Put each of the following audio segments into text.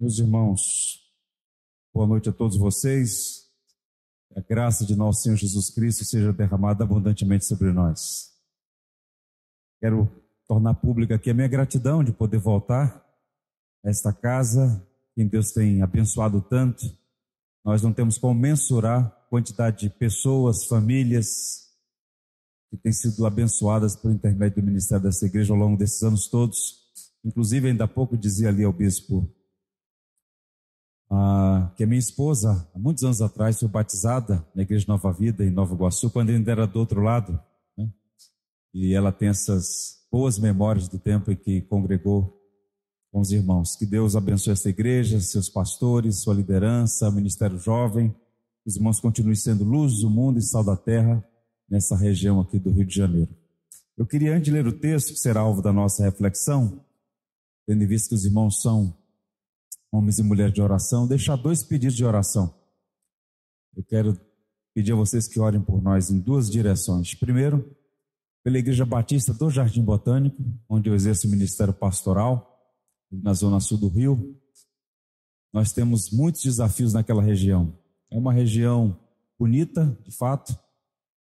Meus irmãos, boa noite a todos vocês. A graça de nosso Senhor Jesus Cristo seja derramada abundantemente sobre nós. Quero tornar pública aqui a minha gratidão de poder voltar a esta casa, quem Deus tem abençoado tanto. Nós não temos como mensurar a quantidade de pessoas, famílias que têm sido abençoadas por intermédio do ministério dessa igreja ao longo desses anos todos. Inclusive, ainda há pouco dizia ali ao bispo ah, que a minha esposa, há muitos anos atrás, foi batizada na Igreja Nova Vida, em Nova Iguaçu, quando ainda era do outro lado. Né? E ela tem essas boas memórias do tempo em que congregou com os irmãos. Que Deus abençoe essa igreja, seus pastores, sua liderança, o ministério jovem. Que os irmãos continuem sendo luz do mundo e sal da terra nessa região aqui do Rio de Janeiro. Eu queria, antes de ler o texto, que será alvo da nossa reflexão, tendo em vista que os irmãos são homens e mulheres de oração, deixar dois pedidos de oração. Eu quero pedir a vocês que orem por nós em duas direções. Primeiro, pela Igreja Batista do Jardim Botânico, onde eu exerço o ministério pastoral, na zona sul do Rio. Nós temos muitos desafios naquela região. É uma região bonita, de fato,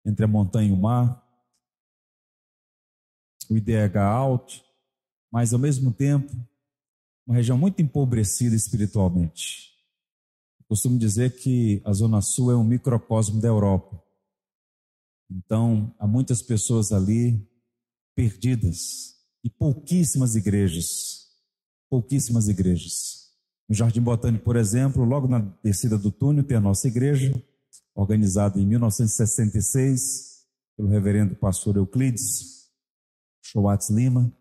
entre a montanha e o mar, o IDH alto, mas ao mesmo tempo uma região muito empobrecida espiritualmente. Eu costumo dizer que a Zona Sul é um microcosmo da Europa. Então, há muitas pessoas ali perdidas e pouquíssimas igrejas. Pouquíssimas igrejas. No Jardim Botânico, por exemplo, logo na descida do túnel, tem a nossa igreja, organizada em 1966 pelo reverendo pastor Euclides Schwartz Lima.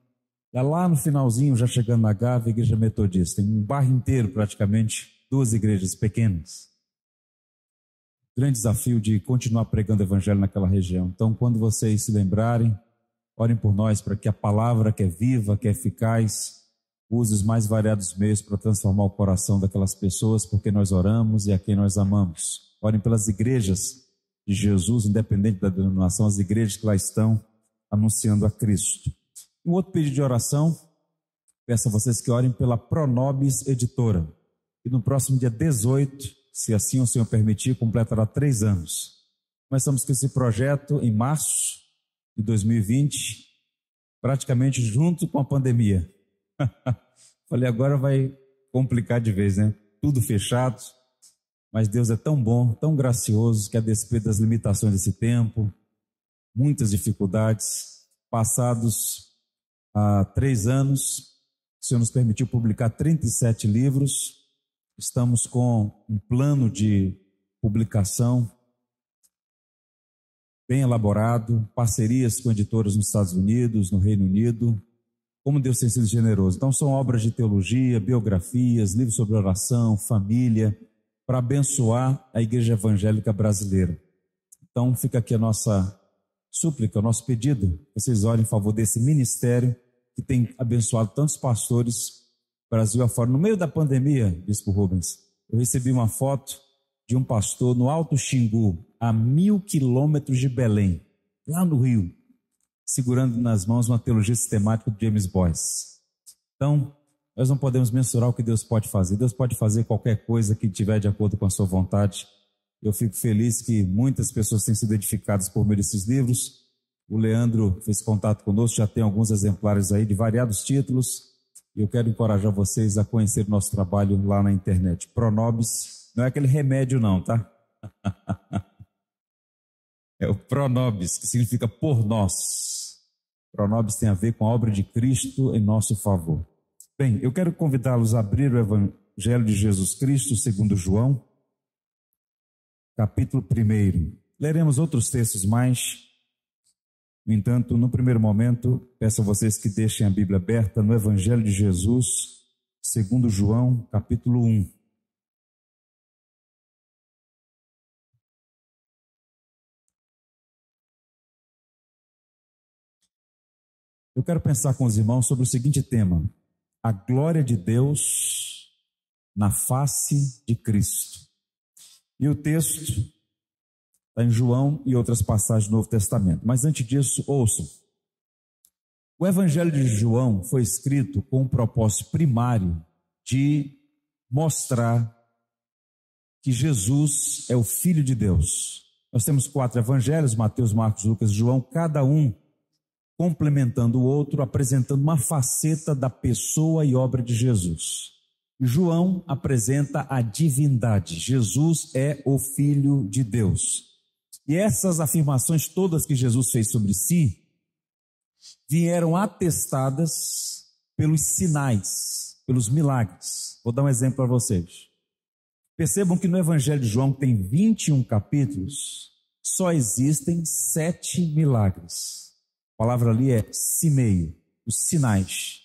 É lá no finalzinho, já chegando na Gávea, igreja metodista. Tem um bairro inteiro, praticamente, duas igrejas pequenas. Grande desafio de continuar pregando o evangelho naquela região. Então, quando vocês se lembrarem, orem por nós para que a palavra que é viva, que é eficaz, use os mais variados meios para transformar o coração daquelas pessoas, porque nós oramos e a quem nós amamos. Orem pelas igrejas de Jesus, independente da denominação, as igrejas que lá estão anunciando a Cristo. Um outro pedido de oração, peço a vocês que orem pela Pronobis Editora, que no próximo dia 18, se assim o Senhor permitir, completará três anos. Começamos com esse projeto em março de 2020, praticamente junto com a pandemia. Falei, agora vai complicar de vez, né? Tudo fechado, mas Deus é tão bom, tão gracioso, que a despeito das limitações desse tempo, muitas dificuldades, passados há três anos. O Senhor nos permitiu publicar 37 livros. Estamos com um plano de publicação bem elaborado, parcerias com editoras nos Estados Unidos, no Reino Unido. Como Deus tem sido generoso. Então, são obras de teologia, biografias, livros sobre oração, família, para abençoar a Igreja Evangélica Brasileira. Então, fica aqui a nossa súplica, o nosso pedido. Vocês olhem, em favor desse ministério que tem abençoado tantos pastores Brasil afora. No meio da pandemia, Bispo Rubens, eu recebi uma foto de um pastor no Alto Xingu, a mil quilômetros de Belém, lá no Rio, segurando nas mãos uma teologia sistemática de James Boyce. Então, nós não podemos mensurar o que Deus pode fazer. Deus pode fazer qualquer coisa que tiver de acordo com a sua vontade. Eu fico feliz que muitas pessoas têm sido edificadas por meio desses livros. O Leandro fez contato conosco, já tem alguns exemplares aí de variados títulos. E eu quero encorajar vocês a conhecer nosso trabalho lá na internet. Pronobis não é aquele remédio, não, tá? é o Pronobis, que significa por nós. Pronobis tem a ver com a obra de Cristo em nosso favor. Bem, eu quero convidá-los a abrir o Evangelho de Jesus Cristo, segundo João, capítulo 1. Leremos outros textos mais no entanto, no primeiro momento, peço a vocês que deixem a Bíblia aberta no Evangelho de Jesus, segundo João, capítulo 1. Eu quero pensar com os irmãos sobre o seguinte tema: a glória de Deus na face de Cristo. E o texto Está em João e outras passagens do Novo Testamento. Mas antes disso, ouçam. O Evangelho de João foi escrito com o propósito primário de mostrar que Jesus é o Filho de Deus. Nós temos quatro evangelhos: Mateus, Marcos, Lucas e João, cada um complementando o outro, apresentando uma faceta da pessoa e obra de Jesus. João apresenta a divindade. Jesus é o Filho de Deus. E essas afirmações todas que Jesus fez sobre si vieram atestadas pelos sinais, pelos milagres. Vou dar um exemplo para vocês. Percebam que no Evangelho de João, que tem 21 capítulos, só existem sete milagres. A palavra ali é simeio, os sinais.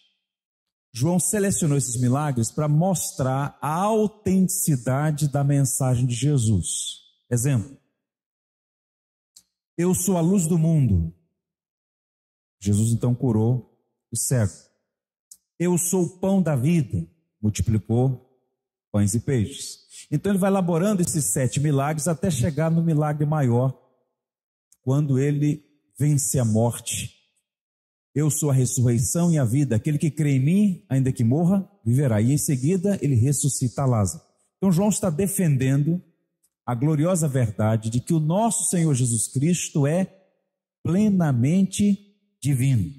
João selecionou esses milagres para mostrar a autenticidade da mensagem de Jesus. Exemplo: eu sou a luz do mundo. Jesus então curou o cego. Eu sou o pão da vida. Multiplicou pães e peixes. Então ele vai elaborando esses sete milagres até chegar no milagre maior, quando ele vence a morte. Eu sou a ressurreição e a vida. Aquele que crê em mim, ainda que morra, viverá. E em seguida ele ressuscita Lázaro. Então João está defendendo a gloriosa verdade de que o nosso Senhor Jesus Cristo é plenamente divino.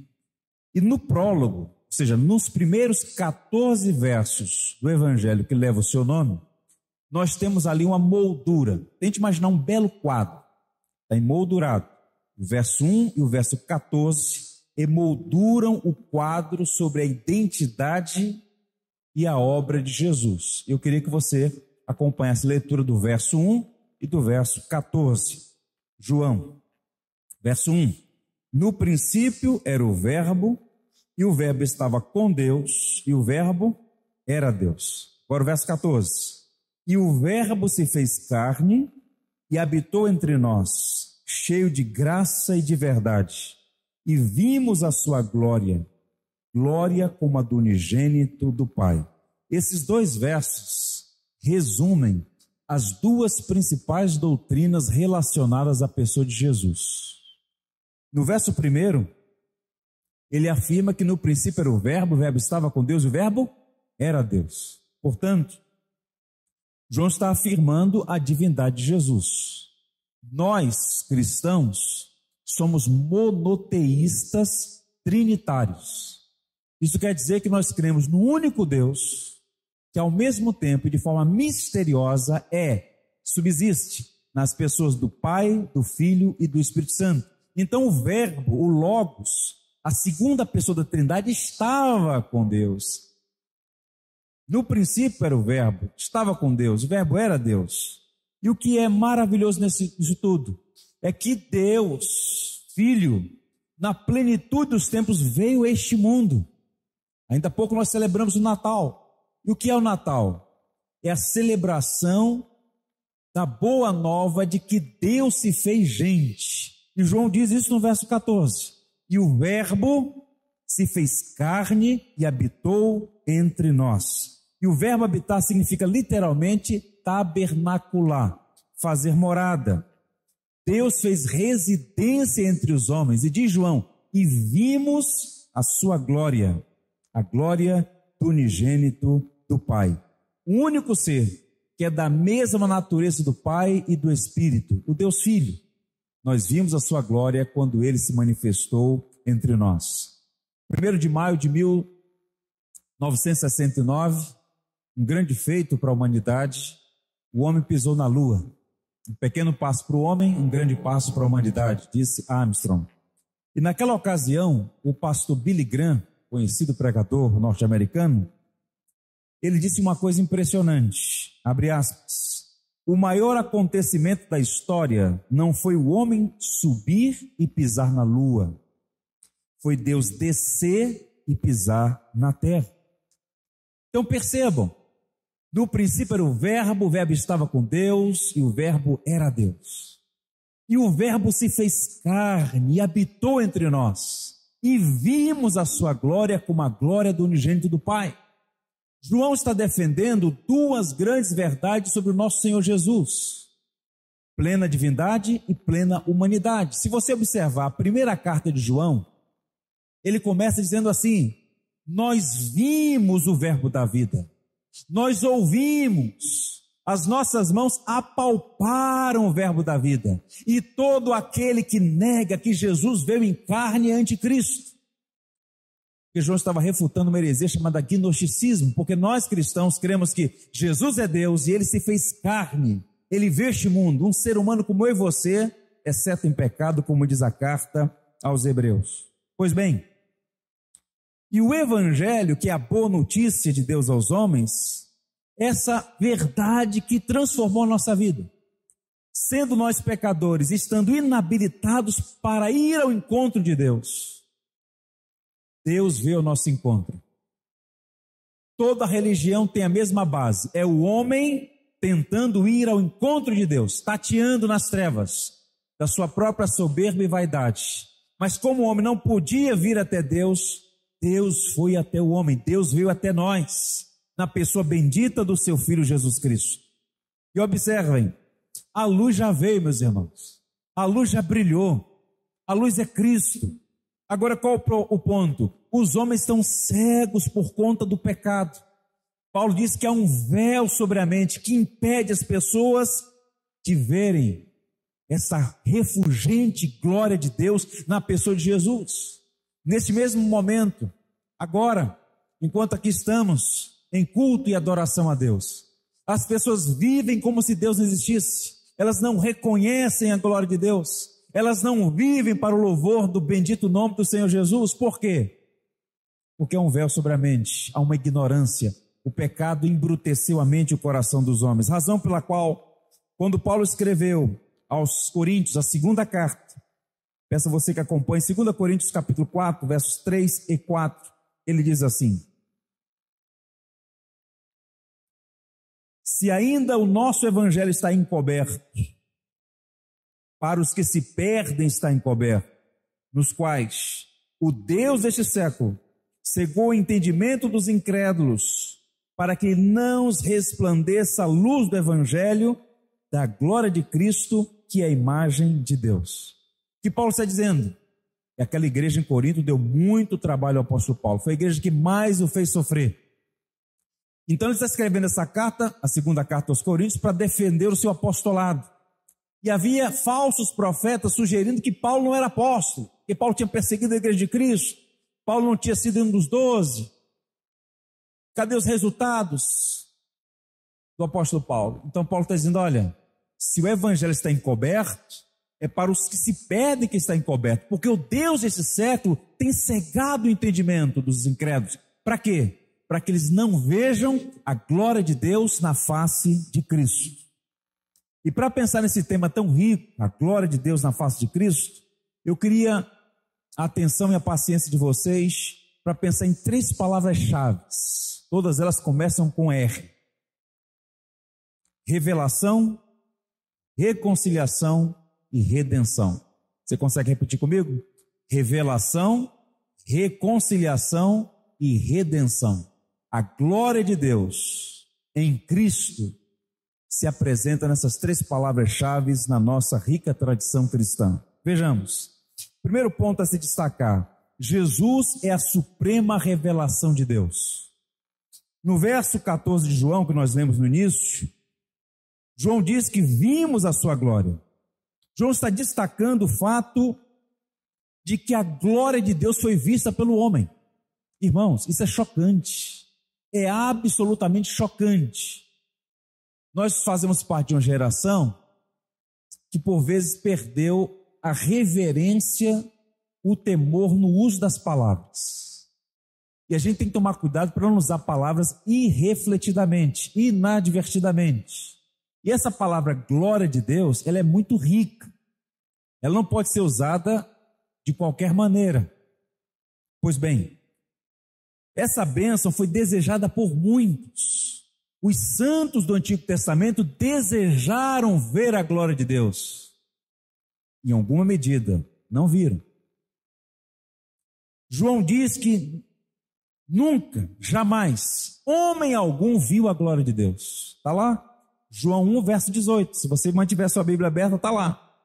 E no prólogo, ou seja, nos primeiros 14 versos do evangelho que leva o seu nome, nós temos ali uma moldura. Tente imaginar um belo quadro. Está emoldurado. O verso 1 e o verso 14 emolduram o quadro sobre a identidade e a obra de Jesus. Eu queria que você acompanhe a leitura do verso 1 e do verso 14. João, verso 1. No princípio era o Verbo, e o Verbo estava com Deus, e o Verbo era Deus. Agora o verso 14. E o Verbo se fez carne e habitou entre nós, cheio de graça e de verdade, e vimos a sua glória, glória como a do unigênito do Pai. Esses dois versos resumem as duas principais doutrinas relacionadas à pessoa de Jesus. No verso primeiro, ele afirma que no princípio era o Verbo, o Verbo estava com Deus e o Verbo era Deus. Portanto, João está afirmando a divindade de Jesus. Nós, cristãos, somos monoteístas trinitários. Isso quer dizer que nós cremos no único Deus, que ao mesmo tempo e de forma misteriosa é, subsiste nas pessoas do Pai, do Filho e do Espírito Santo. Então o Verbo, o Logos, a segunda pessoa da Trindade, estava com Deus. No princípio era o Verbo, estava com Deus, o Verbo era Deus. E o que é maravilhoso nesse, nisso tudo é que Deus, Filho, na plenitude dos tempos, veio a este mundo. Ainda há pouco nós celebramos o Natal. E o que é o Natal? É a celebração da boa nova de que Deus se fez gente. E João diz isso no verso 14. E o Verbo se fez carne e habitou entre nós. E o verbo habitar significa literalmente tabernacular, fazer morada. Deus fez residência entre os homens, e diz João: e vimos a sua glória, a glória do unigênito do Pai. O único ser que é da mesma natureza do Pai e do Espírito, o Deus Filho. Nós vimos a sua glória quando ele se manifestou entre nós. 1 de maio de 1969, um grande feito para a humanidade, o homem pisou na Lua. Um pequeno passo para o homem, um grande passo para a humanidade, disse Armstrong. E naquela ocasião, o pastor Billy Graham, conhecido pregador norte-americano, ele disse uma coisa impressionante, abre aspas. O maior acontecimento da história não foi o homem subir e pisar na lua. Foi Deus descer e pisar na terra. Então percebam, no princípio era o Verbo, o Verbo estava com Deus e o Verbo era Deus. E o Verbo se fez carne e habitou entre nós. E vimos a sua glória como a glória do unigênito do Pai. João está defendendo duas grandes verdades sobre o nosso Senhor Jesus: plena divindade e plena humanidade. Se você observar a primeira carta de João, ele começa dizendo assim: Nós vimos o Verbo da vida, nós ouvimos, as nossas mãos apalparam o Verbo da vida, e todo aquele que nega que Jesus veio em carne é anticristo que João estava refutando uma heresia chamada gnosticismo, porque nós cristãos cremos que Jesus é Deus e ele se fez carne, ele veio este mundo, um ser humano como eu e você, exceto é em pecado, como diz a carta aos Hebreus. Pois bem, e o Evangelho, que é a boa notícia de Deus aos homens, essa verdade que transformou a nossa vida. Sendo nós pecadores, estando inabilitados para ir ao encontro de Deus, Deus vê o nosso encontro. Toda religião tem a mesma base: é o homem tentando ir ao encontro de Deus, tateando nas trevas da sua própria soberba e vaidade. Mas como o homem não podia vir até Deus, Deus foi até o homem, Deus veio até nós, na pessoa bendita do seu filho Jesus Cristo. E observem, a luz já veio, meus irmãos. A luz já brilhou. A luz é Cristo. Agora, qual o ponto? Os homens estão cegos por conta do pecado. Paulo diz que há um véu sobre a mente que impede as pessoas de verem essa refulgente glória de Deus na pessoa de Jesus. Nesse mesmo momento, agora, enquanto aqui estamos, em culto e adoração a Deus, as pessoas vivem como se Deus não existisse, elas não reconhecem a glória de Deus, elas não vivem para o louvor do bendito nome do Senhor Jesus, por quê? Porque há é um véu sobre a mente, há uma ignorância. O pecado embruteceu a mente e o coração dos homens, razão pela qual, quando Paulo escreveu aos Coríntios, a segunda carta, peço a você que acompanhe, 2 Coríntios capítulo 4, versos 3 e 4, ele diz assim, se ainda o nosso evangelho está encoberto, para os que se perdem está encoberto, nos quais o Deus deste século cegou o entendimento dos incrédulos, para que não resplandeça a luz do Evangelho da glória de Cristo, que é a imagem de Deus. O que Paulo está dizendo? É e aquela igreja em Corinto deu muito trabalho ao apóstolo Paulo. Foi a igreja que mais o fez sofrer. Então ele está escrevendo essa carta, a segunda carta aos Coríntios, para defender o seu apostolado. E havia falsos profetas sugerindo que Paulo não era apóstolo, que Paulo tinha perseguido a igreja de Cristo, Paulo não tinha sido um dos doze. Cadê os resultados do apóstolo Paulo? Então Paulo está dizendo: olha, se o evangelho está encoberto, é para os que se perdem que está encoberto, porque o Deus desse século tem cegado o entendimento dos incrédulos. Para quê? Para que eles não vejam a glória de Deus na face de Cristo. E para pensar nesse tema tão rico, a glória de Deus na face de Cristo, eu queria a atenção e a paciência de vocês para pensar em três palavras-chave. Todas elas começam com R: revelação, reconciliação e redenção. Você consegue repetir comigo? Revelação, reconciliação e redenção. A glória de Deus em Cristo se apresenta nessas três palavras-chave na nossa rica tradição cristã. Vejamos. Primeiro ponto a se destacar: Jesus é a suprema revelação de Deus. No verso 14 de João, que nós lemos no início, João diz que vimos a sua glória. João está destacando o fato de que a glória de Deus foi vista pelo homem. Irmãos, isso é chocante. É absolutamente chocante. Nós fazemos parte de uma geração que por vezes perdeu a reverência, o temor no uso das palavras. E a gente tem que tomar cuidado para não usar palavras irrefletidamente, inadvertidamente. E essa palavra glória de Deus, ela é muito rica. Ela não pode ser usada de qualquer maneira. Pois bem, essa bênção foi desejada por muitos. Os santos do Antigo Testamento desejaram ver a glória de Deus. Em alguma medida, não viram. João diz que nunca, jamais, homem algum viu a glória de Deus. Está lá? João 1, verso 18. Se você mantiver sua Bíblia aberta, está lá.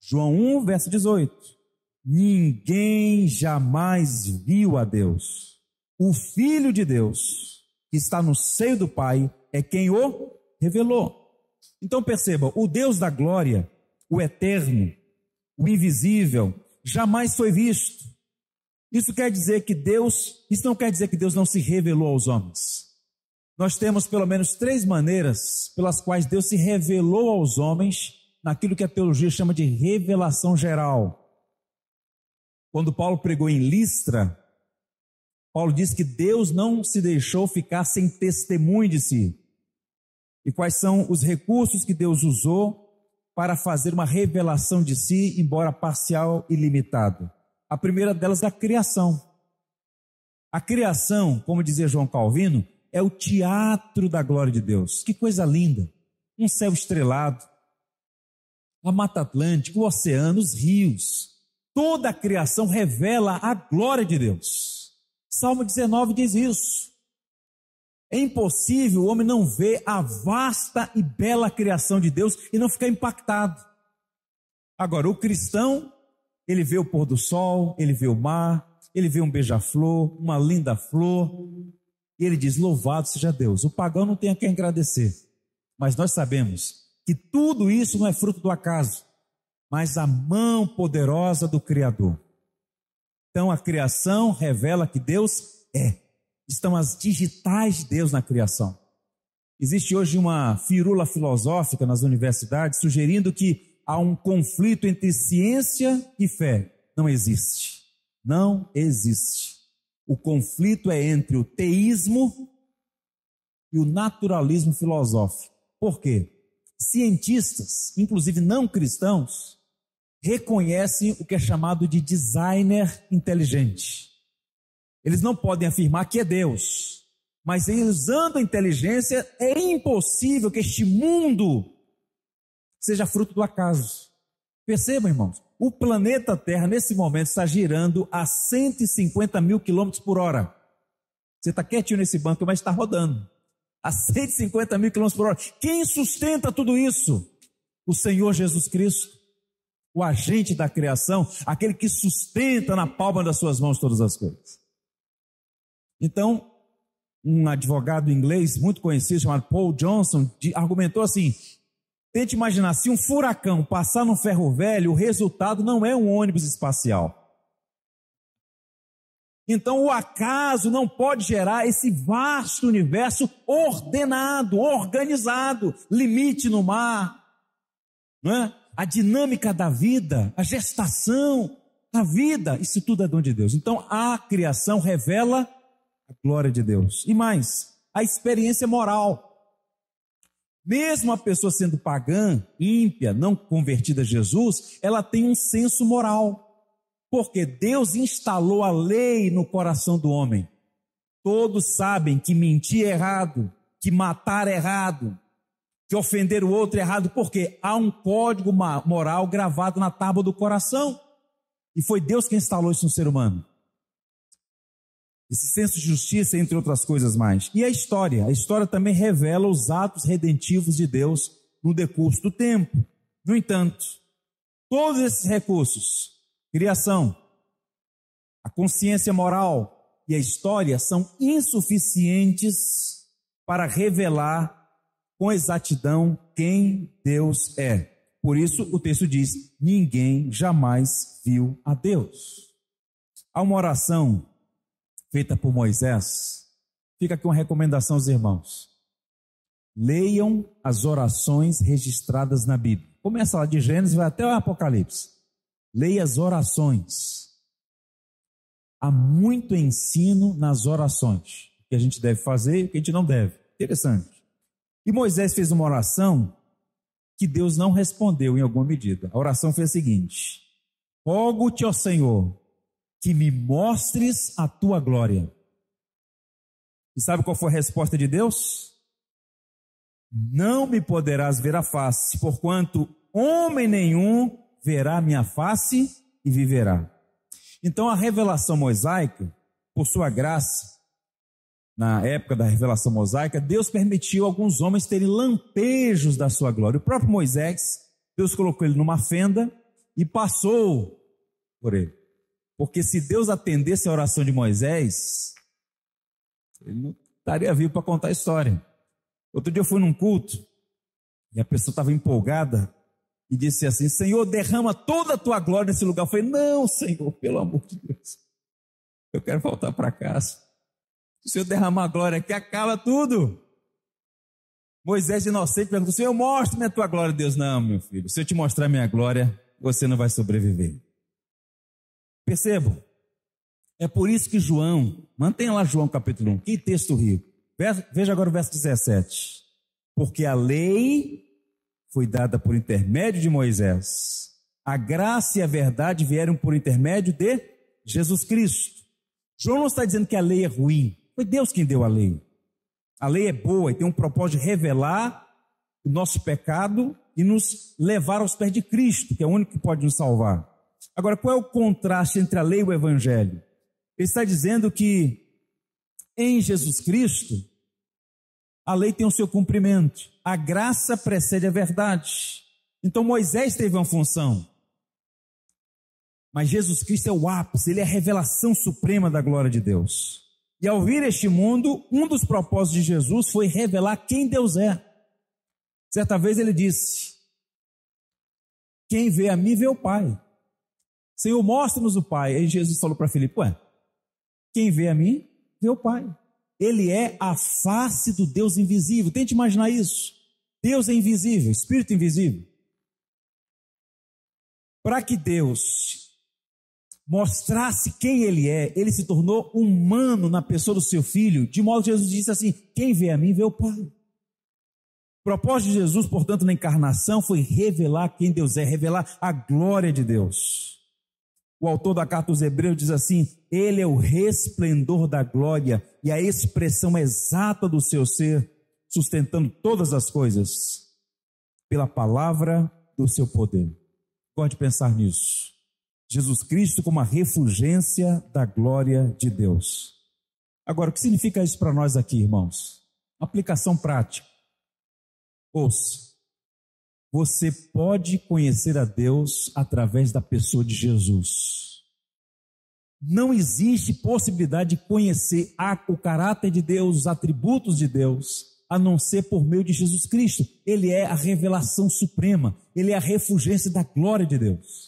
João 1, verso 18. Ninguém jamais viu a Deus. O Filho de Deus que está no seio do Pai é quem o revelou. Então perceba, o Deus da glória, o eterno, o invisível, jamais foi visto. Isso quer dizer que Deus, isso não quer dizer que Deus não se revelou aos homens. Nós temos pelo menos três maneiras pelas quais Deus se revelou aos homens naquilo que a teologia chama de revelação geral. Quando Paulo pregou em Listra, Paulo diz que Deus não se deixou ficar sem testemunho de si. E quais são os recursos que Deus usou para fazer uma revelação de si, embora parcial e limitada? A primeira delas é a criação. A criação, como dizia João Calvino, é o teatro da glória de Deus. Que coisa linda! Um céu estrelado, a Mata Atlântica, o oceano, os rios. Toda a criação revela a glória de Deus. Salmo 19 diz isso. É impossível o homem não ver a vasta e bela criação de Deus e não ficar impactado. Agora, o cristão, ele vê o pôr do sol, ele vê o mar, ele vê um beija-flor, uma linda flor, e ele diz: Louvado seja Deus. O pagão não tem a quem agradecer, mas nós sabemos que tudo isso não é fruto do acaso, mas a mão poderosa do Criador. Então a criação revela que Deus é. Estão as digitais de Deus na criação. Existe hoje uma firula filosófica nas universidades sugerindo que há um conflito entre ciência e fé. Não existe. Não existe. O conflito é entre o teísmo e o naturalismo filosófico. Por quê? Cientistas, inclusive não cristãos, reconhecem o que é chamado de designer inteligente. Eles não podem afirmar que é Deus, mas usando a inteligência é impossível que este mundo seja fruto do acaso. Percebam, irmãos, o planeta Terra nesse momento está girando a 150 mil quilômetros por hora. Você está quietinho nesse banco, mas está rodando a 150 mil quilômetros por hora. Quem sustenta tudo isso? O Senhor Jesus Cristo o agente da criação, aquele que sustenta na palma das suas mãos todas as coisas. Então, um advogado inglês muito conhecido chamado Paul Johnson argumentou assim: tente imaginar se um furacão passar no ferro velho, o resultado não é um ônibus espacial. Então, o acaso não pode gerar esse vasto universo ordenado, organizado, limite no mar, não é? a dinâmica da vida, a gestação, a vida, isso tudo é dom de Deus. Então a criação revela a glória de Deus. E mais, a experiência moral. Mesmo a pessoa sendo pagã, ímpia, não convertida a Jesus, ela tem um senso moral. Porque Deus instalou a lei no coração do homem. Todos sabem que mentir é errado, que matar é errado, que ofender o outro é errado, porque há um código moral gravado na tábua do coração. E foi Deus quem instalou isso no ser humano. Esse senso de justiça, entre outras coisas mais. E a história. A história também revela os atos redentivos de Deus no decurso do tempo. No entanto, todos esses recursos, criação, a consciência moral e a história são insuficientes para revelar com exatidão quem Deus é. Por isso o texto diz: ninguém jamais viu a Deus. Há uma oração feita por Moisés. Fica aqui uma recomendação aos irmãos. Leiam as orações registradas na Bíblia. Começa lá de Gênesis, e vai até o Apocalipse. Leia as orações. Há muito ensino nas orações. O que a gente deve fazer e o que a gente não deve. Interessante. E Moisés fez uma oração que Deus não respondeu em alguma medida. A oração foi a seguinte: Rogo-te, ó Senhor, que me mostres a tua glória. E sabe qual foi a resposta de Deus? Não me poderás ver a face, porquanto homem nenhum verá minha face e viverá. Então a revelação mosaica, por sua graça, na época da revelação mosaica, Deus permitiu alguns homens terem lampejos da sua glória. O próprio Moisés, Deus colocou ele numa fenda e passou por ele. Porque se Deus atendesse a oração de Moisés, ele não estaria vivo para contar a história. Outro dia eu fui num culto e a pessoa estava empolgada e disse assim: Senhor, derrama toda a tua glória nesse lugar. Eu falei: Não, Senhor, pelo amor de Deus, eu quero voltar para casa se eu derramar glória aqui, acaba tudo. Moisés inocente perguntou, Senhor, mostre me a tua glória. Deus, não, meu filho, se eu te mostrar minha glória, você não vai sobreviver. Percebo? É por isso que João, mantenha lá João capítulo 1, que texto rico. Veja agora o verso 17. Porque a lei foi dada por intermédio de Moisés, a graça e a verdade vieram por intermédio de Jesus Cristo. João não está dizendo que a lei é ruim. Foi Deus quem deu a lei. A lei é boa e tem um propósito de revelar o nosso pecado e nos levar aos pés de Cristo, que é o único que pode nos salvar. Agora, qual é o contraste entre a lei e o evangelho? Ele está dizendo que em Jesus Cristo, a lei tem o seu cumprimento, a graça precede a verdade. Então Moisés teve uma função, mas Jesus Cristo é o ápice, ele é a revelação suprema da glória de Deus. E ao vir este mundo, um dos propósitos de Jesus foi revelar quem Deus é. Certa vez ele disse: Quem vê a mim vê o Pai. Senhor, mostra-nos o Pai. Aí Jesus falou para Filipe: Ué, quem vê a mim vê o Pai. Ele é a face do Deus invisível. Tente imaginar isso. Deus é invisível, Espírito invisível. Para que Deus mostrasse quem ele é, ele se tornou humano na pessoa do seu filho, de modo que Jesus disse assim: quem vê a mim vê o Pai. O propósito de Jesus, portanto, na encarnação foi revelar quem Deus é, revelar a glória de Deus. O autor da carta aos Hebreus diz assim: Ele é o resplendor da glória e a expressão exata do seu ser, sustentando todas as coisas pela palavra do seu poder. Pode pensar nisso. Jesus Cristo como a refugência da glória de Deus. Agora, o que significa isso para nós aqui, irmãos? Uma aplicação prática. Ouça, você pode conhecer a Deus através da pessoa de Jesus. Não existe possibilidade de conhecer a, o caráter de Deus, os atributos de Deus, a não ser por meio de Jesus Cristo. Ele é a revelação suprema, ele é a refugência da glória de Deus.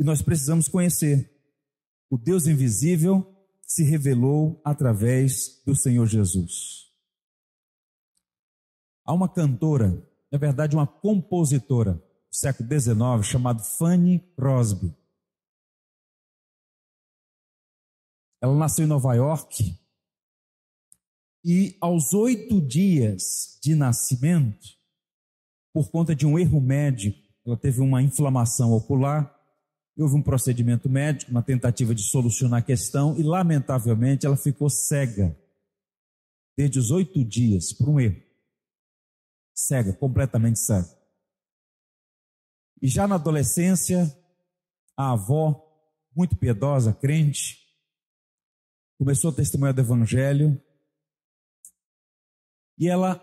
E nós precisamos conhecer. O Deus invisível se revelou através do Senhor Jesus. Há uma cantora, na verdade, uma compositora, do século XIX, chamada Fanny Crosby. Ela nasceu em Nova York e, aos oito dias de nascimento, por conta de um erro médico, ela teve uma inflamação ocular Houve um procedimento médico, uma tentativa de solucionar a questão e, lamentavelmente, ela ficou cega. desde os oito dias por um erro. Cega, completamente cega. E já na adolescência, a avó, muito piedosa, crente, começou a testemunhar do Evangelho e ela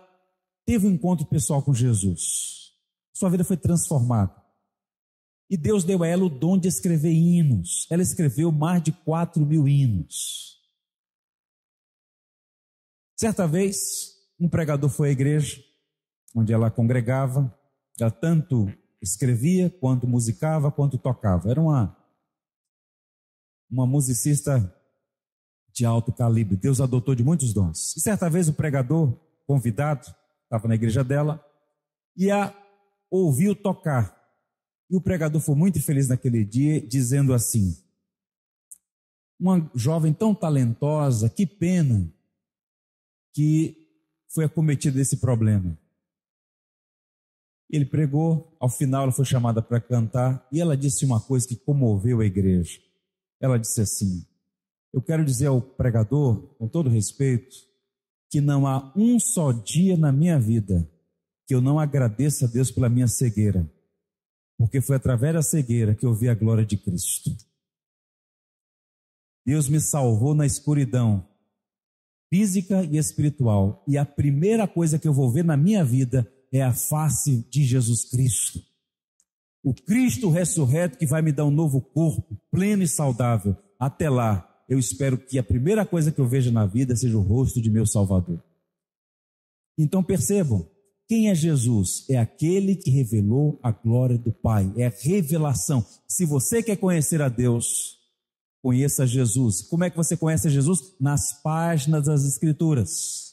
teve um encontro pessoal com Jesus. Sua vida foi transformada. E Deus deu a ela o dom de escrever hinos. Ela escreveu mais de 4 mil hinos. Certa vez, um pregador foi à igreja onde ela congregava. Ela tanto escrevia, quanto musicava, quanto tocava. Era uma, uma musicista de alto calibre. Deus adotou de muitos dons. E certa vez o pregador, convidado, estava na igreja dela, e a ouviu tocar e o pregador foi muito feliz naquele dia, dizendo assim: Uma jovem tão talentosa, que pena que foi acometida desse problema. Ele pregou, ao final ela foi chamada para cantar e ela disse uma coisa que comoveu a igreja. Ela disse assim: Eu quero dizer ao pregador, com todo respeito, que não há um só dia na minha vida que eu não agradeça a Deus pela minha cegueira porque foi através da cegueira que eu vi a glória de Cristo. Deus me salvou na escuridão física e espiritual, e a primeira coisa que eu vou ver na minha vida é a face de Jesus Cristo. O Cristo ressurreto que vai me dar um novo corpo, pleno e saudável. Até lá, eu espero que a primeira coisa que eu veja na vida seja o rosto de meu Salvador. Então percebam, quem é Jesus? É aquele que revelou a glória do Pai, é a revelação. Se você quer conhecer a Deus, conheça Jesus. Como é que você conhece Jesus? Nas páginas das Escrituras.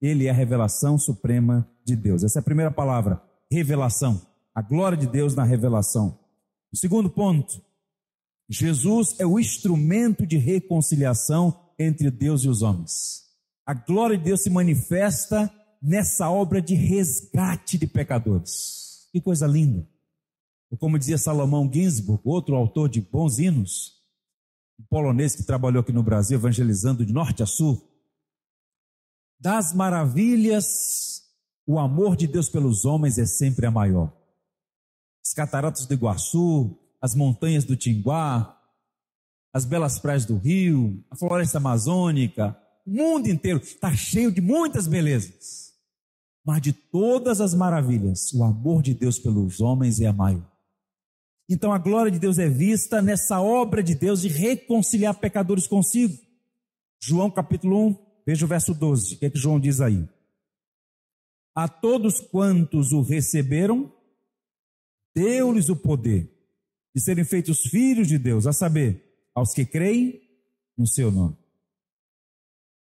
Ele é a revelação suprema de Deus. Essa é a primeira palavra, revelação. A glória de Deus na revelação. O segundo ponto, Jesus é o instrumento de reconciliação entre Deus e os homens. A glória de Deus se manifesta nessa obra de resgate de pecadores. Que coisa linda! Como dizia Salomão Ginsburg, outro autor de bons hinos, um polonês que trabalhou aqui no Brasil, evangelizando de norte a sul, das maravilhas, o amor de Deus pelos homens é sempre a maior. As cataratas do Iguaçu, as montanhas do Tinguá, as belas praias do Rio, a floresta amazônica, o mundo inteiro está cheio de muitas belezas. Mas de todas as maravilhas, o amor de Deus pelos homens é a maior. Então a glória de Deus é vista nessa obra de Deus de reconciliar pecadores consigo. João capítulo 1, veja o verso 12. O que é que João diz aí? A todos quantos o receberam, deu-lhes o poder de serem feitos filhos de Deus, a saber, aos que creem no seu nome.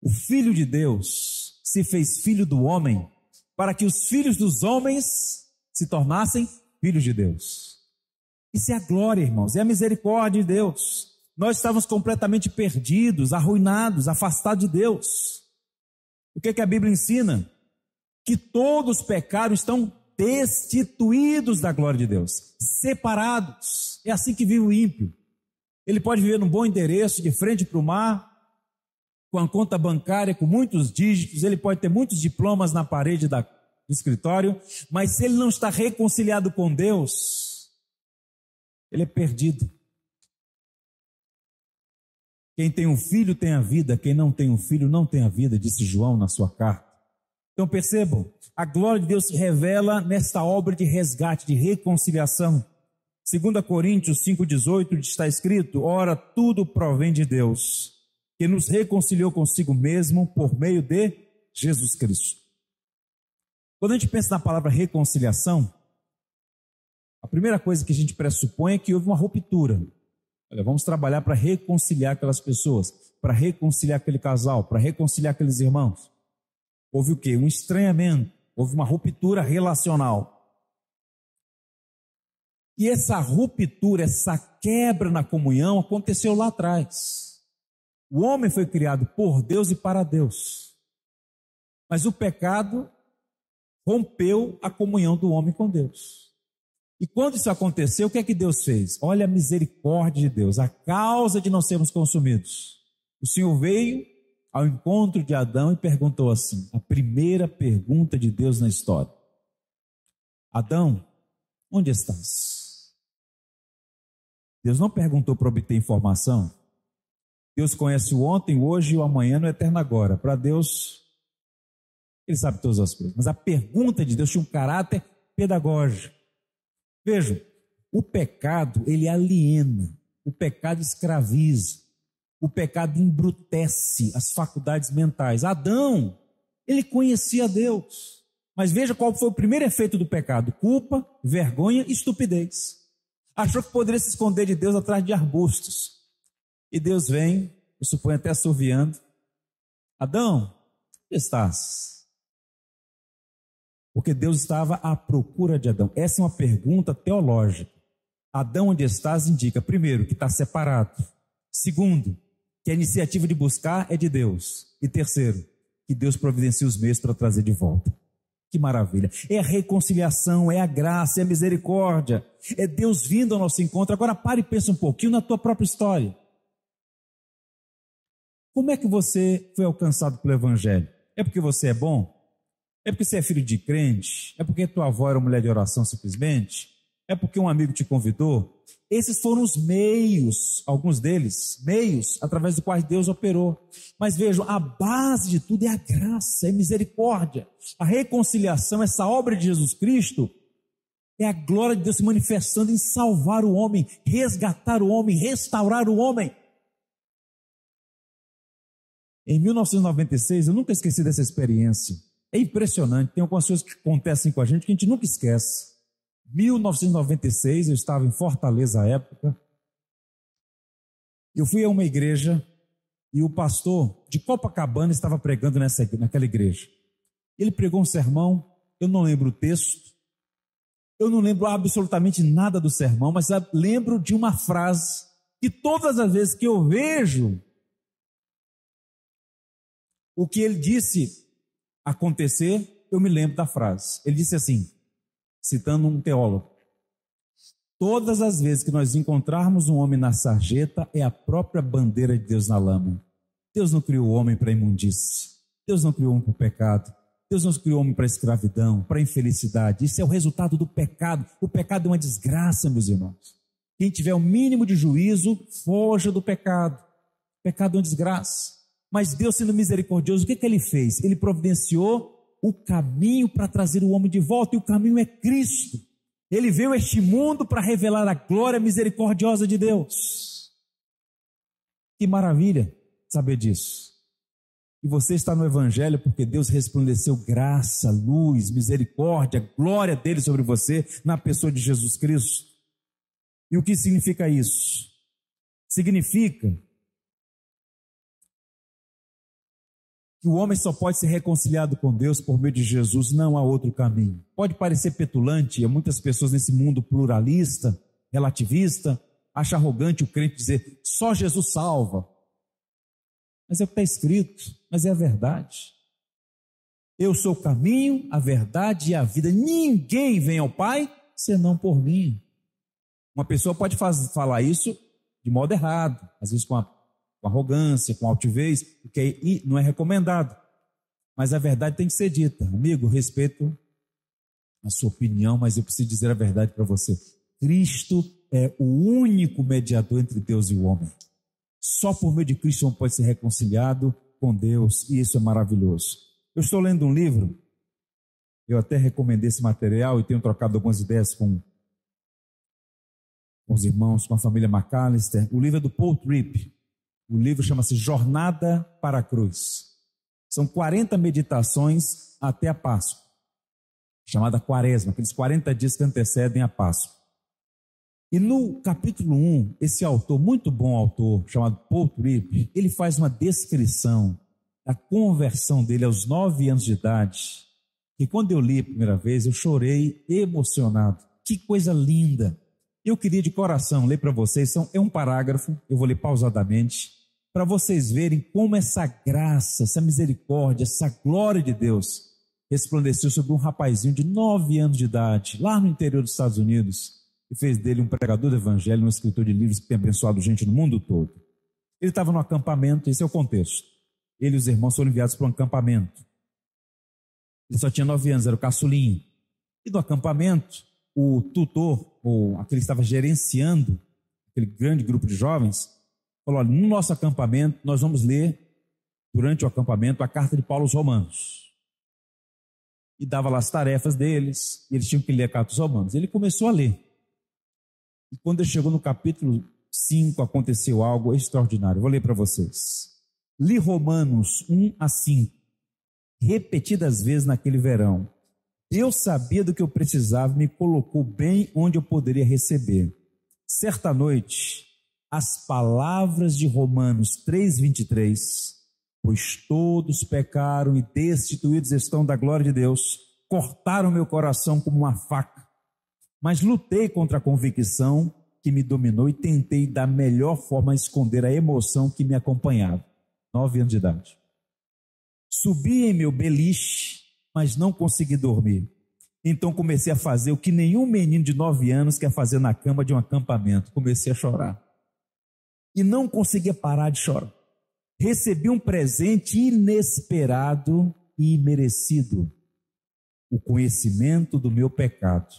O Filho de Deus se fez filho do homem para que os filhos dos homens se tornassem filhos de Deus. Isso é a glória, irmãos, é a misericórdia de Deus. Nós estávamos completamente perdidos, arruinados, afastados de Deus. O que, é que a Bíblia ensina? Que todos pecaram estão destituídos da glória de Deus, separados. É assim que vive o ímpio. Ele pode viver num bom endereço, de frente para o mar, com a conta bancária com muitos dígitos, ele pode ter muitos diplomas na parede da, do escritório, mas se ele não está reconciliado com Deus, ele é perdido. Quem tem um filho tem a vida, quem não tem um filho não tem a vida, disse João na sua carta. Então percebam, a glória de Deus se revela nesta obra de resgate, de reconciliação. 2 Coríntios 5,18 está escrito: Ora, tudo provém de Deus que nos reconciliou consigo mesmo por meio de Jesus Cristo. Quando a gente pensa na palavra reconciliação, a primeira coisa que a gente pressupõe é que houve uma ruptura. Olha, vamos trabalhar para reconciliar aquelas pessoas, para reconciliar aquele casal, para reconciliar aqueles irmãos. Houve o quê? Um estranhamento, houve uma ruptura relacional. E essa ruptura, essa quebra na comunhão aconteceu lá atrás. O homem foi criado por Deus e para Deus. Mas o pecado rompeu a comunhão do homem com Deus. E quando isso aconteceu, o que é que Deus fez? Olha a misericórdia de Deus, a causa de não sermos consumidos. O Senhor veio ao encontro de Adão e perguntou assim: a primeira pergunta de Deus na história: Adão, onde estás? Deus não perguntou para obter informação, Deus conhece o ontem, o hoje, o amanhã, no eterno agora. Para Deus, Ele sabe todas as coisas. Mas a pergunta de Deus tinha um caráter pedagógico. Vejam, o pecado, ele aliena, o pecado escraviza, o pecado embrutece as faculdades mentais. Adão, ele conhecia Deus. Mas veja qual foi o primeiro efeito do pecado: culpa, vergonha e estupidez. Achou que poderia se esconder de Deus atrás de arbustos. E Deus vem, eu suponho até assoviando: Adão, onde estás? Porque Deus estava à procura de Adão. Essa é uma pergunta teológica. Adão, onde estás, indica, primeiro, que está separado. Segundo, que a iniciativa de buscar é de Deus. E terceiro, que Deus providencia os meios para trazer de volta. Que maravilha! É a reconciliação, é a graça, é a misericórdia, é Deus vindo ao nosso encontro. Agora pare e pensa um pouquinho na tua própria história. Como é que você foi alcançado pelo Evangelho? É porque você é bom? É porque você é filho de crente? É porque tua avó era mulher de oração simplesmente? É porque um amigo te convidou? Esses foram os meios, alguns deles, meios através dos quais Deus operou. Mas vejam, a base de tudo é a graça, é a misericórdia. A reconciliação, essa obra de Jesus Cristo, é a glória de Deus se manifestando em salvar o homem, resgatar o homem, restaurar o homem. Em 1996, eu nunca esqueci dessa experiência. É impressionante, tem algumas coisas que acontecem com a gente que a gente nunca esquece. 1996, eu estava em Fortaleza à época. Eu fui a uma igreja e o pastor de Copacabana estava pregando nessa, naquela igreja. Ele pregou um sermão, eu não lembro o texto, eu não lembro absolutamente nada do sermão, mas lembro de uma frase que todas as vezes que eu vejo o que ele disse acontecer, eu me lembro da frase. Ele disse assim, citando um teólogo: Todas as vezes que nós encontrarmos um homem na sarjeta, é a própria bandeira de Deus na lama. Deus não criou o homem para imundícia. Deus não criou o homem para o pecado. Deus não criou o homem para escravidão, para infelicidade. Isso é o resultado do pecado. O pecado é uma desgraça, meus irmãos. Quem tiver o mínimo de juízo, foge do pecado. O pecado é uma desgraça. Mas Deus, sendo misericordioso, o que, que ele fez? Ele providenciou o caminho para trazer o homem de volta, e o caminho é Cristo. Ele veio a este mundo para revelar a glória misericordiosa de Deus. Que maravilha saber disso. E você está no Evangelho porque Deus resplandeceu graça, luz, misericórdia, glória dele sobre você na pessoa de Jesus Cristo. E o que significa isso? Significa que o homem só pode ser reconciliado com Deus por meio de Jesus, não há outro caminho. Pode parecer petulante a muitas pessoas nesse mundo pluralista, relativista, acha arrogante o crente dizer só Jesus salva. Mas é o que está escrito, mas é a verdade. Eu sou o caminho, a verdade e a vida. Ninguém vem ao Pai senão por mim. Uma pessoa pode faz, falar isso de modo errado, às vezes com a com arrogância, com altivez, porque não é recomendado. Mas a verdade tem que ser dita. Amigo, respeito a sua opinião, mas eu preciso dizer a verdade para você. Cristo é o único mediador entre Deus e o homem. Só por meio de Cristo homem pode ser reconciliado com Deus, e isso é maravilhoso. Eu estou lendo um livro, eu até recomendei esse material e tenho trocado algumas ideias com, com os irmãos, com a família McAllister. O livro é do Paul Tripp, o livro chama-se Jornada para a Cruz. São 40 meditações até a Páscoa, chamada Quaresma, aqueles 40 dias que antecedem a Páscoa. E no capítulo 1, esse autor, muito bom autor, chamado Paul Tripp, ele faz uma descrição da conversão dele aos 9 anos de idade. E quando eu li a primeira vez, eu chorei emocionado. Que coisa linda! Eu queria de coração ler para vocês, são, é um parágrafo, eu vou ler pausadamente, para vocês verem como essa graça, essa misericórdia, essa glória de Deus resplandeceu sobre um rapazinho de nove anos de idade, lá no interior dos Estados Unidos, e fez dele um pregador do evangelho, um escritor de livros que tem abençoado gente no mundo todo. Ele estava no acampamento, esse é o contexto. Ele e os irmãos foram enviados para um acampamento. Ele só tinha nove anos, era o caçulinho. E do acampamento, o tutor, ou aquele que estava gerenciando aquele grande grupo de jovens, falou: olha, no nosso acampamento, nós vamos ler, durante o acampamento, a carta de Paulo aos Romanos. E dava lá as tarefas deles, e eles tinham que ler a carta aos Romanos. Ele começou a ler. E quando ele chegou no capítulo 5, aconteceu algo extraordinário. Vou ler para vocês. Li Romanos 1 a 5, repetidas vezes naquele verão. Deus sabia do que eu precisava, me colocou bem onde eu poderia receber. Certa noite, as palavras de Romanos 3:23, pois todos pecaram e destituídos estão da glória de Deus, cortaram meu coração como uma faca. Mas lutei contra a convicção que me dominou e tentei da melhor forma esconder a emoção que me acompanhava. Nove anos de idade. Subi em meu beliche, mas não consegui dormir. Então comecei a fazer o que nenhum menino de nove anos quer fazer na cama de um acampamento. Comecei a chorar. E não conseguia parar de chorar. Recebi um presente inesperado e merecido: o conhecimento do meu pecado.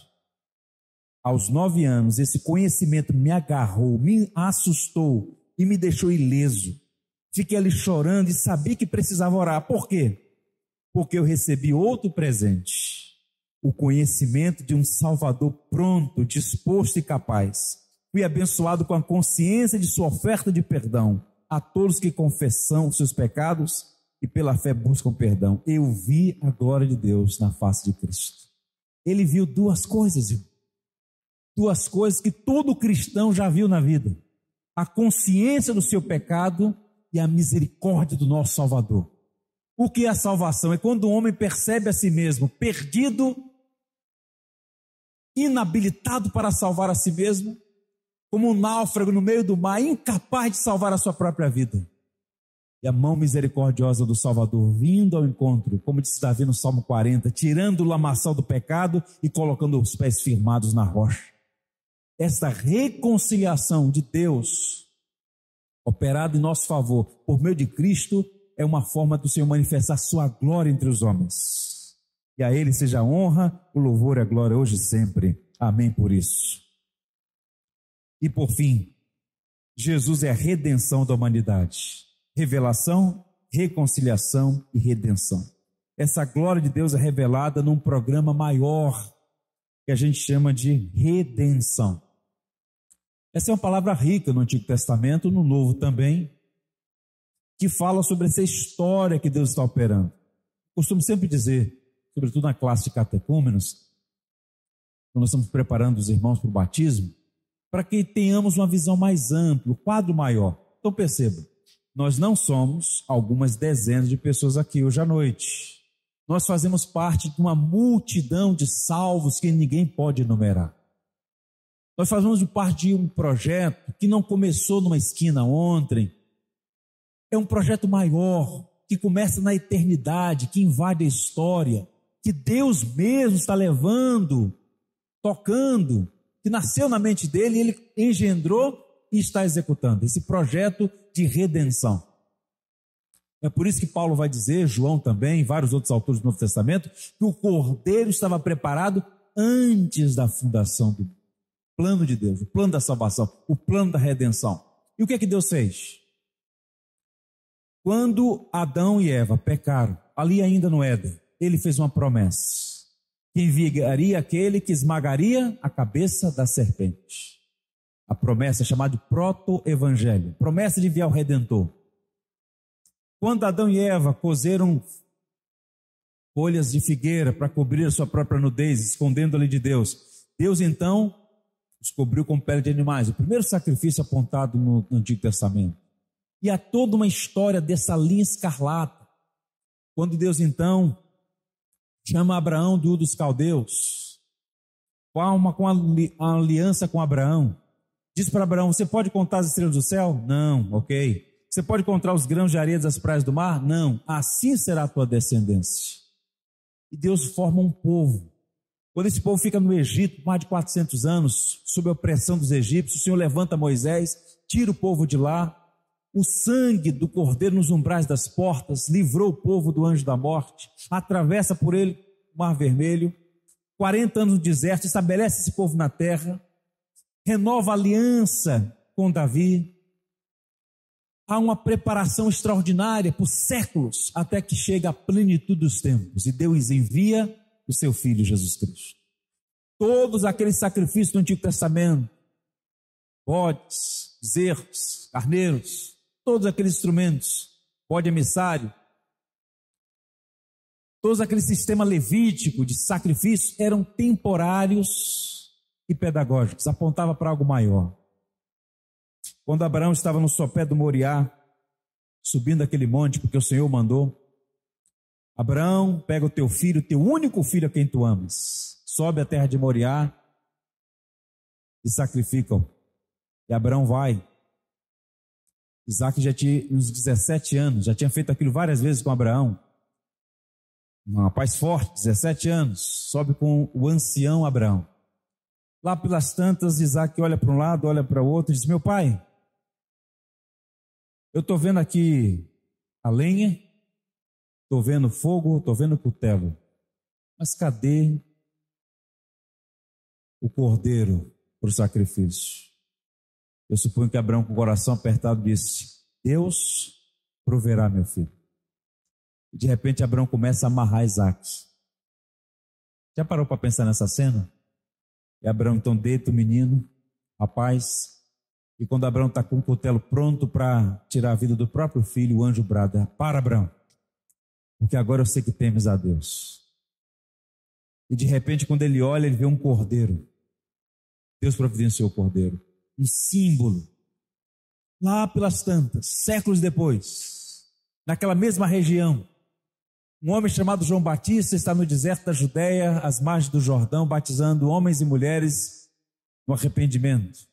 Aos nove anos, esse conhecimento me agarrou, me assustou e me deixou ileso. Fiquei ali chorando e sabia que precisava orar. Por quê? Porque eu recebi outro presente o conhecimento de um Salvador pronto, disposto e capaz. Fui abençoado com a consciência de sua oferta de perdão a todos que confessam seus pecados e pela fé buscam perdão. Eu vi a glória de Deus na face de Cristo. Ele viu duas coisas, irmão. duas coisas que todo cristão já viu na vida: a consciência do seu pecado e a misericórdia do nosso Salvador. O que é a salvação? É quando o homem percebe a si mesmo perdido inabilitado para salvar a si mesmo, como um náufrago no meio do mar, incapaz de salvar a sua própria vida. E a mão misericordiosa do Salvador vindo ao encontro, como disse Davi no Salmo 40, tirando o lamaçal do pecado e colocando os pés firmados na rocha. Esta reconciliação de Deus, operada em nosso favor por meio de Cristo, é uma forma do Senhor manifestar sua glória entre os homens. E a Ele seja a honra, o louvor e a glória hoje e sempre. Amém por isso. E por fim, Jesus é a redenção da humanidade. Revelação, reconciliação e redenção. Essa glória de Deus é revelada num programa maior que a gente chama de redenção. Essa é uma palavra rica no Antigo Testamento, no Novo também, que fala sobre essa história que Deus está operando. Costumo sempre dizer sobretudo na classe de catecúmenos, quando nós estamos preparando os irmãos para o batismo, para que tenhamos uma visão mais ampla, um quadro maior. Então perceba, nós não somos algumas dezenas de pessoas aqui hoje à noite. Nós fazemos parte de uma multidão de salvos que ninguém pode enumerar. Nós fazemos parte de um projeto que não começou numa esquina ontem. É um projeto maior, que começa na eternidade, que invade a história, que Deus mesmo está levando, tocando, que nasceu na mente dele, ele engendrou e está executando esse projeto de redenção. É por isso que Paulo vai dizer, João também, vários outros autores do Novo Testamento, que o Cordeiro estava preparado antes da fundação do plano de Deus, o plano da salvação, o plano da redenção. E o que é que Deus fez? Quando Adão e Eva pecaram, ali ainda no Éden, ele fez uma promessa: que enviaria aquele que esmagaria a cabeça da serpente. A promessa é chamada de proto-evangelho promessa de enviar o redentor. Quando Adão e Eva cozeram folhas de figueira para cobrir a sua própria nudez, escondendo-lhe de Deus, Deus então os cobriu com pele de animais, o primeiro sacrifício apontado no Antigo Testamento. E há toda uma história dessa linha escarlata. Quando Deus então chama Abraão do dos caldeus, palma com a aliança com Abraão. Diz para Abraão: Você pode contar as estrelas do céu? Não, ok. Você pode contar os grãos de areia das praias do mar? Não, assim será a tua descendência. E Deus forma um povo. Quando esse povo fica no Egito, mais de 400 anos, sob a opressão dos egípcios, o Senhor levanta Moisés, tira o povo de lá, o sangue do cordeiro nos umbrais das portas livrou o povo do anjo da morte, atravessa por ele o mar vermelho, 40 anos no deserto, estabelece esse povo na terra, renova a aliança com Davi. Há uma preparação extraordinária por séculos até que chega a plenitude dos tempos e Deus envia o seu filho Jesus Cristo. Todos aqueles sacrifícios do Antigo Testamento, bodes, zerros, carneiros, todos aqueles instrumentos, pode emissário, todos aquele sistema levítico de sacrifício eram temporários e pedagógicos, apontava para algo maior. Quando Abraão estava no sopé do Moriá, subindo aquele monte porque o Senhor mandou, Abraão, pega o teu filho, teu único filho a quem tu amas, sobe à terra de Moriá e sacrificam. E Abraão vai Isaac já tinha uns 17 anos, já tinha feito aquilo várias vezes com Abraão. Um rapaz forte, 17 anos, sobe com o ancião Abraão. Lá pelas tantas, Isaac olha para um lado, olha para o outro e diz: Meu pai, eu estou vendo aqui a lenha, estou vendo fogo, estou vendo cutelo, mas cadê o cordeiro para o sacrifício? Eu suponho que Abraão, com o coração apertado, disse: Deus proverá, meu filho. E de repente, Abraão começa a amarrar Isaac. Já parou para pensar nessa cena? E Abraão então deita o menino, rapaz, e quando Abraão está com o cutelo pronto para tirar a vida do próprio filho, o anjo brada: Para, Abraão, porque agora eu sei que temes a Deus. E de repente, quando ele olha, ele vê um cordeiro. Deus providenciou o cordeiro um símbolo. Lá pelas tantas, séculos depois, naquela mesma região, um homem chamado João Batista está no deserto da Judéia, às margens do Jordão, batizando homens e mulheres no arrependimento.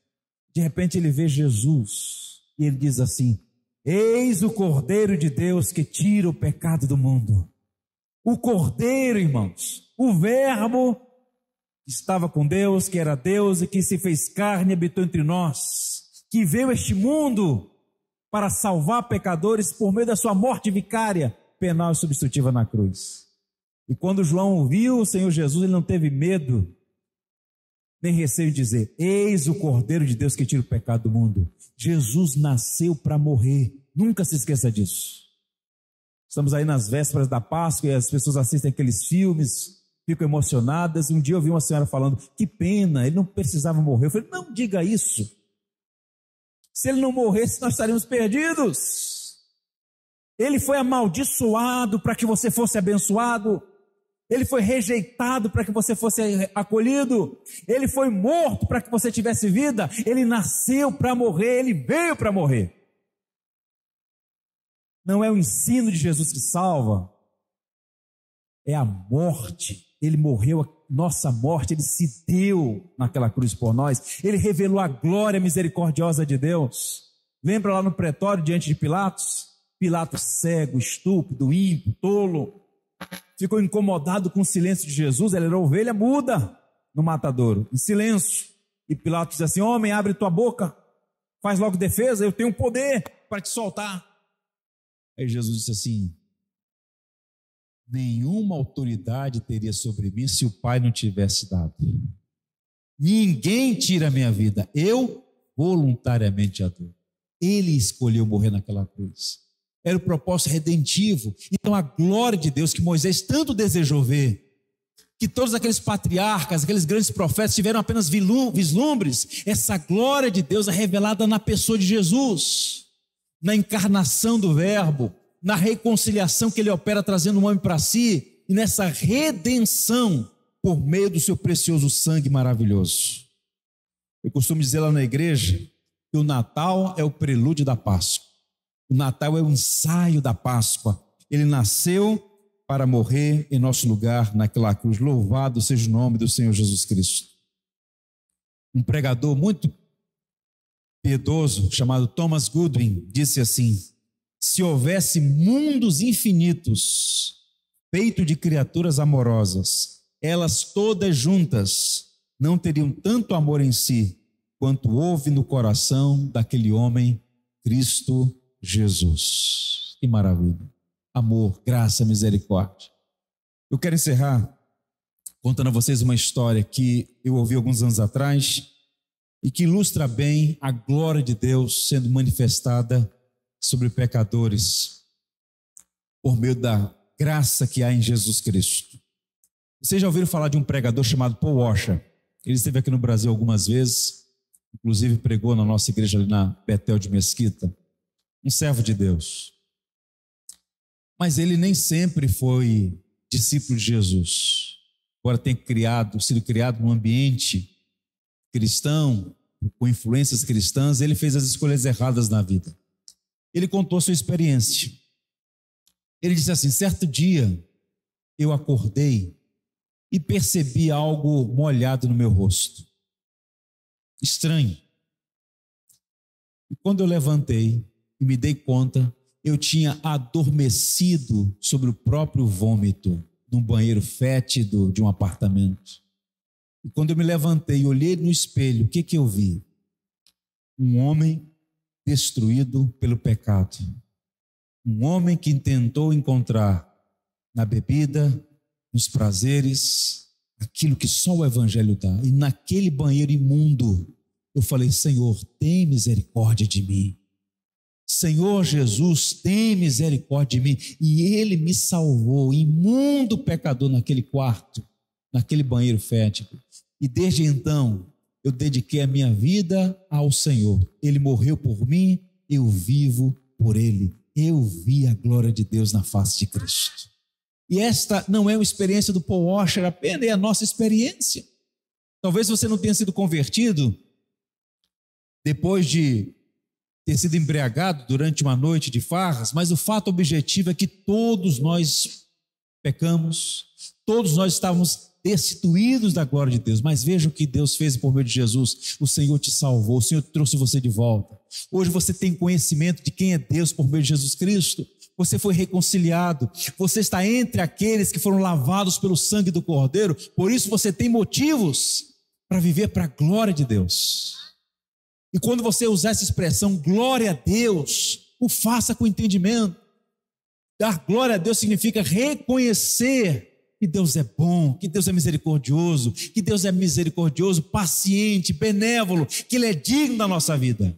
De repente ele vê Jesus e ele diz assim: Eis o Cordeiro de Deus que tira o pecado do mundo. O Cordeiro, irmãos, o Verbo estava com Deus, que era Deus e que se fez carne e habitou entre nós, que veio este mundo para salvar pecadores por meio da sua morte vicária, penal e substitutiva na cruz. E quando João ouviu o Senhor Jesus, ele não teve medo, nem receio de dizer: Eis o Cordeiro de Deus que tira o pecado do mundo. Jesus nasceu para morrer. Nunca se esqueça disso. Estamos aí nas vésperas da Páscoa e as pessoas assistem aqueles filmes ficam emocionadas. Um dia eu vi uma senhora falando: que pena, ele não precisava morrer. Eu falei: não diga isso. Se ele não morresse, nós estaríamos perdidos. Ele foi amaldiçoado para que você fosse abençoado. Ele foi rejeitado para que você fosse eh, acolhido. Ele foi morto para que você tivesse vida. Ele nasceu para morrer. Ele veio para morrer. Não é o ensino de Jesus que salva, é a morte ele morreu a nossa morte, ele se deu naquela cruz por nós, ele revelou a glória misericordiosa de Deus. Lembra lá no pretório diante de Pilatos? Pilatos cego, estúpido, ímpio, tolo, ficou incomodado com o silêncio de Jesus, ele era ovelha muda no matadouro, em silêncio. E Pilatos disse assim: Homem, abre tua boca, faz logo defesa, eu tenho poder para te soltar. Aí Jesus disse assim: Nenhuma autoridade teria sobre mim se o Pai não tivesse dado. Ninguém tira a minha vida. Eu voluntariamente a dou. Ele escolheu morrer naquela cruz. Era o propósito redentivo. Então, a glória de Deus que Moisés tanto desejou ver, que todos aqueles patriarcas, aqueles grandes profetas tiveram apenas vislumbres, essa glória de Deus é revelada na pessoa de Jesus, na encarnação do Verbo, na reconciliação que ele opera trazendo o homem para si e nessa redenção por meio do seu precioso sangue maravilhoso. Eu costumo dizer lá na igreja que o Natal é o prelúdio da Páscoa. O Natal é o ensaio da Páscoa. Ele nasceu para morrer em nosso lugar naquela cruz. Louvado seja o nome do Senhor Jesus Cristo. Um pregador muito piedoso chamado Thomas Goodwin disse assim: se houvesse mundos infinitos, feito de criaturas amorosas, elas todas juntas não teriam tanto amor em si quanto houve no coração daquele homem, Cristo Jesus. Que maravilha! Amor, graça, misericórdia. Eu quero encerrar contando a vocês uma história que eu ouvi alguns anos atrás e que ilustra bem a glória de Deus sendo manifestada sobre pecadores por meio da graça que há em Jesus Cristo. Vocês já ouviram falar de um pregador chamado Paul Washer? Ele esteve aqui no Brasil algumas vezes, inclusive pregou na nossa igreja ali na Betel de Mesquita. Um servo de Deus. Mas ele nem sempre foi discípulo de Jesus. Agora tem criado, sido criado num ambiente cristão, com influências cristãs, ele fez as escolhas erradas na vida ele contou sua experiência. Ele disse assim: certo dia eu acordei e percebi algo molhado no meu rosto. Estranho. E quando eu levantei e me dei conta, eu tinha adormecido sobre o próprio vômito num banheiro fétido de um apartamento. E quando eu me levantei e olhei no espelho, o que, que eu vi? Um homem destruído pelo pecado. Um homem que tentou encontrar na bebida, nos prazeres, aquilo que só o Evangelho dá. E naquele banheiro imundo, eu falei: Senhor, tem misericórdia de mim. Senhor Jesus, tem misericórdia de mim. E ele me salvou, imundo pecador, naquele quarto, naquele banheiro fétido. E desde então, eu dediquei a minha vida ao Senhor. Ele morreu por mim, eu vivo por ele. Eu vi a glória de Deus na face de Cristo. E esta não é uma experiência do Paul Washer apenas, é a nossa experiência. Talvez você não tenha sido convertido depois de ter sido embriagado durante uma noite de farras, mas o fato objetivo é que todos nós pecamos, todos nós estávamos destituídos da glória de Deus. Mas veja o que Deus fez por meio de Jesus. O Senhor te salvou, o Senhor trouxe você de volta. Hoje você tem conhecimento de quem é Deus por meio de Jesus Cristo. Você foi reconciliado, você está entre aqueles que foram lavados pelo sangue do Cordeiro, por isso você tem motivos para viver para a glória de Deus. E quando você usar essa expressão glória a Deus, o faça com entendimento. Dar glória a Deus significa reconhecer que Deus é bom, que Deus é misericordioso, que Deus é misericordioso, paciente, benévolo, que Ele é digno da nossa vida.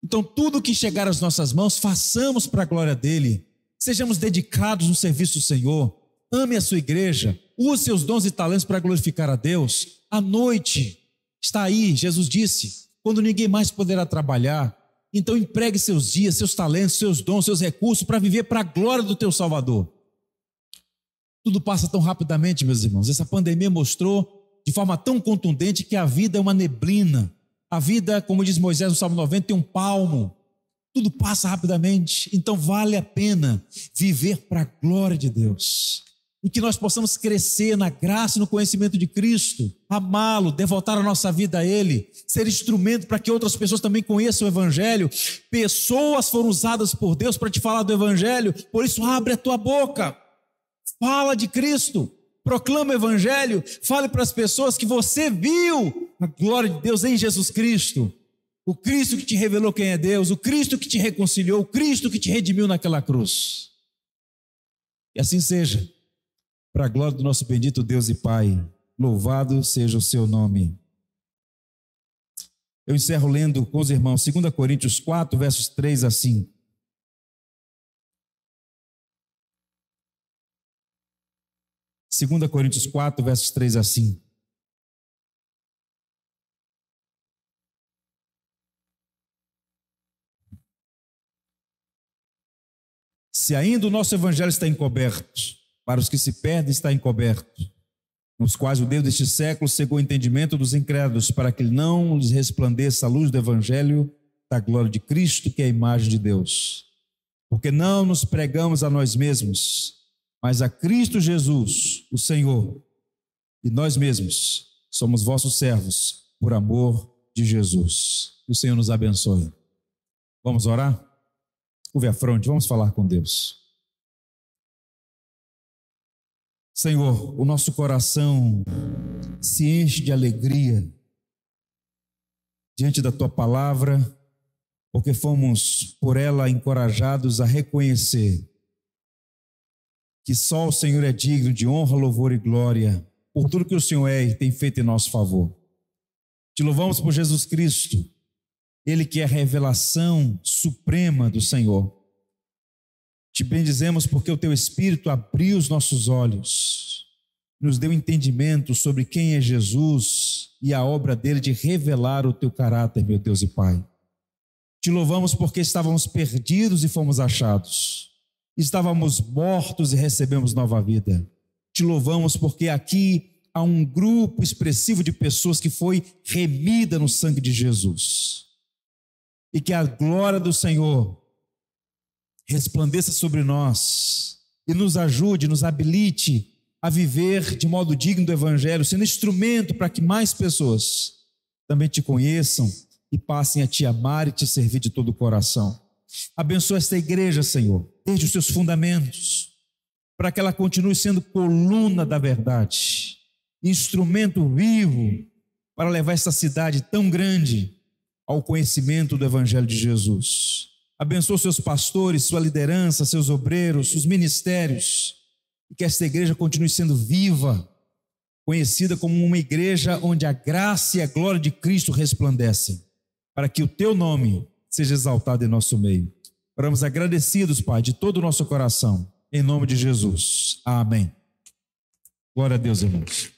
Então, tudo que chegar às nossas mãos, façamos para a glória dEle. Sejamos dedicados no serviço do Senhor. Ame a sua igreja. Use seus dons e talentos para glorificar a Deus. A noite está aí, Jesus disse, quando ninguém mais poderá trabalhar. Então, empregue seus dias, seus talentos, seus dons, seus recursos para viver para a glória do teu Salvador. Tudo passa tão rapidamente, meus irmãos. Essa pandemia mostrou de forma tão contundente que a vida é uma neblina. A vida, como diz Moisés no Salmo 90, tem é um palmo. Tudo passa rapidamente. Então vale a pena viver para a glória de Deus. E que nós possamos crescer na graça e no conhecimento de Cristo, amá-lo, devotar a nossa vida a Ele, ser instrumento para que outras pessoas também conheçam o Evangelho. Pessoas foram usadas por Deus para te falar do Evangelho, por isso abre a tua boca Fala de Cristo, proclama o Evangelho, fale para as pessoas que você viu a glória de Deus em Jesus Cristo. O Cristo que te revelou quem é Deus, o Cristo que te reconciliou, o Cristo que te redimiu naquela cruz. E assim seja, para a glória do nosso bendito Deus e Pai, louvado seja o seu nome. Eu encerro lendo com os irmãos 2 Coríntios 4, versos 3 a 5. 2 Coríntios 4, versos 3 a 5. Se ainda o nosso evangelho está encoberto, para os que se perdem está encoberto, nos quais o Deus deste século cegou o entendimento dos incrédulos, para que não lhes resplandeça a luz do evangelho da glória de Cristo, que é a imagem de Deus. Porque não nos pregamos a nós mesmos, mas a Cristo Jesus, o Senhor, e nós mesmos somos vossos servos por amor de Jesus. Que o Senhor nos abençoe. Vamos orar? ver a fronte, vamos falar com Deus. Senhor, o nosso coração se enche de alegria diante da tua palavra, porque fomos por ela encorajados a reconhecer que só o Senhor é digno de honra, louvor e glória por tudo que o Senhor é e tem feito em nosso favor. Te louvamos por Jesus Cristo, Ele que é a revelação suprema do Senhor. Te bendizemos porque o Teu Espírito abriu os nossos olhos, nos deu entendimento sobre quem é Jesus e a obra dele de revelar o Teu caráter, meu Deus e Pai. Te louvamos porque estávamos perdidos e fomos achados. Estávamos mortos e recebemos nova vida. Te louvamos porque aqui há um grupo expressivo de pessoas que foi remida no sangue de Jesus. E que a glória do Senhor resplandeça sobre nós e nos ajude, nos habilite a viver de modo digno do Evangelho, sendo instrumento para que mais pessoas também te conheçam e passem a te amar e te servir de todo o coração. Abençoa esta igreja, Senhor desde os seus fundamentos, para que ela continue sendo coluna da verdade, instrumento vivo para levar essa cidade tão grande ao conhecimento do Evangelho de Jesus. Abençoe seus pastores, sua liderança, seus obreiros, os ministérios, e que esta igreja continue sendo viva, conhecida como uma igreja onde a graça e a glória de Cristo resplandecem, para que o teu nome seja exaltado em nosso meio. Oramos agradecidos, Pai, de todo o nosso coração, em nome de Jesus. Amém. Glória a Deus, irmãos.